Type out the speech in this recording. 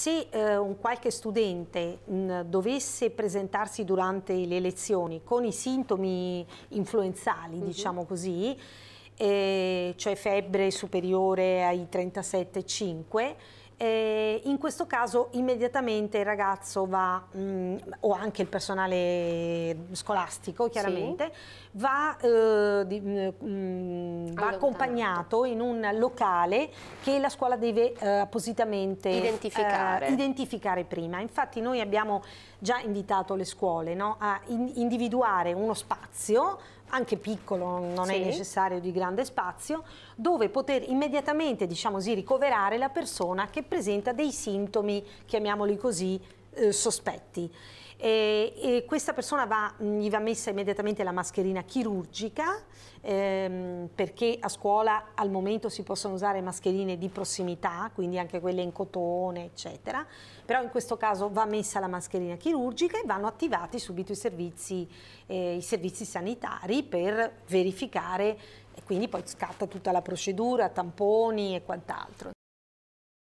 se eh, un qualche studente mh, mm, dovesse presentarsi durante le lezioni con i sintomi influenzali, mm -hmm. diciamo così, eh, cioè febbre superiore ai 37,5, eh, in questo caso immediatamente il ragazzo va, mh, mm, o anche il personale scolastico chiaramente, sì. va, eh, di, mh, mm, mm, va accompagnato in un locale che la scuola deve eh, appositamente identificare. Eh, identificare. prima. Infatti noi abbiamo già invitato le scuole no, a in individuare uno spazio anche piccolo, non sì. è necessario di grande spazio, dove poter immediatamente, diciamo così, ricoverare la persona che presenta dei sintomi, chiamiamoli così, eh, sospetti. E, e questa persona va, gli va messa immediatamente la mascherina chirurgica ehm, perché a scuola al momento si possono usare mascherine di prossimità, quindi anche quelle in cotone, eccetera. Però in questo caso va messa la mascherina chirurgica e vanno attivati subito i servizi, eh, i servizi sanitari per verificare e quindi poi scatta tutta la procedura, tamponi e quant'altro.